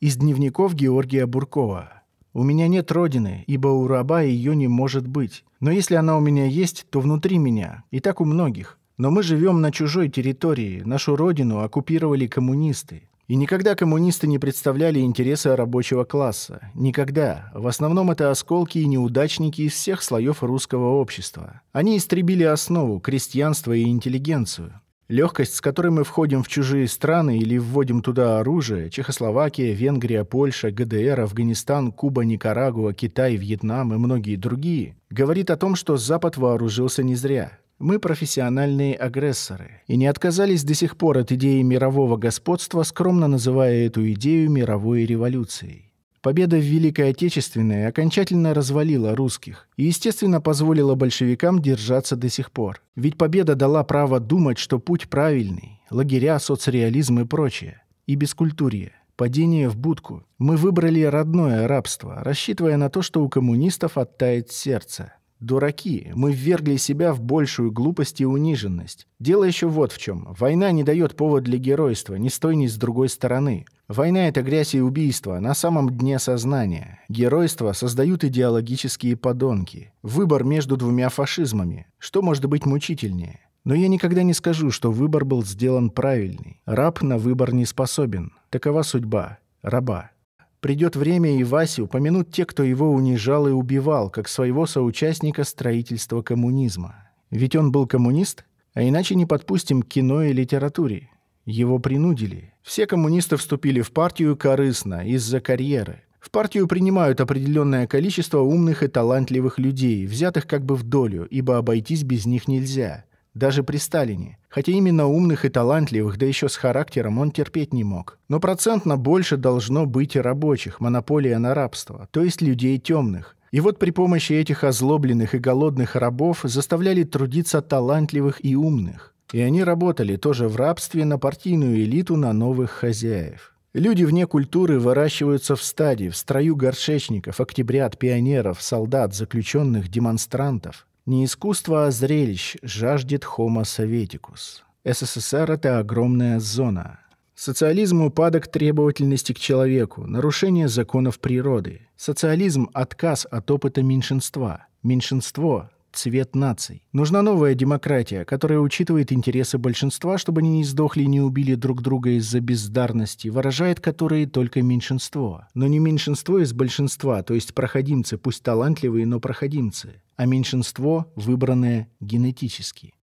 Из дневников Георгия Буркова. «У меня нет родины, ибо у раба ее не может быть. Но если она у меня есть, то внутри меня, и так у многих. Но мы живем на чужой территории, нашу родину оккупировали коммунисты. И никогда коммунисты не представляли интересы рабочего класса. Никогда. В основном это осколки и неудачники из всех слоев русского общества. Они истребили основу, крестьянство и интеллигенцию. Легкость, с которой мы входим в чужие страны или вводим туда оружие – Чехословакия, Венгрия, Польша, ГДР, Афганистан, Куба, Никарагуа, Китай, Вьетнам и многие другие – говорит о том, что Запад вооружился не зря. Мы профессиональные агрессоры и не отказались до сих пор от идеи мирового господства, скромно называя эту идею мировой революцией. Победа в Великой Отечественной окончательно развалила русских и, естественно, позволила большевикам держаться до сих пор. Ведь победа дала право думать, что путь правильный, лагеря, соцреализм и прочее, и бескультурье, падение в будку. Мы выбрали родное рабство, рассчитывая на то, что у коммунистов оттает сердце. Дураки, мы ввергли себя в большую глупость и униженность. Дело еще вот в чем. Война не дает повод для геройства, ни с той, ни с другой стороны. Война — это грязь и убийство, на самом дне сознания. Геройство создают идеологические подонки. Выбор между двумя фашизмами. Что может быть мучительнее? Но я никогда не скажу, что выбор был сделан правильный. Раб на выбор не способен. Такова судьба. Раба. Придет время и Васе упомянуть те, кто его унижал и убивал, как своего соучастника строительства коммунизма. Ведь он был коммунист, а иначе не подпустим к кино и литературе. Его принудили. Все коммунисты вступили в партию корыстно, из-за карьеры. В партию принимают определенное количество умных и талантливых людей, взятых как бы в долю, ибо обойтись без них нельзя даже при Сталине. Хотя именно умных и талантливых, да еще с характером, он терпеть не мог. Но процентно больше должно быть и рабочих, монополия на рабство, то есть людей темных. И вот при помощи этих озлобленных и голодных рабов заставляли трудиться талантливых и умных. И они работали тоже в рабстве на партийную элиту, на новых хозяев. Люди вне культуры выращиваются в стаде, в строю горшечников, октябрят, пионеров, солдат, заключенных, демонстрантов. Не искусство, а зрелищ жаждет Homo советикус. СССР — это огромная зона. Социализм — упадок требовательности к человеку, нарушение законов природы. Социализм — отказ от опыта меньшинства. Меньшинство цвет наций. Нужна новая демократия, которая учитывает интересы большинства, чтобы они не сдохли и не убили друг друга из-за бездарности, выражает которые только меньшинство. Но не меньшинство из большинства, то есть проходимцы, пусть талантливые, но проходимцы, а меньшинство, выбранное генетически.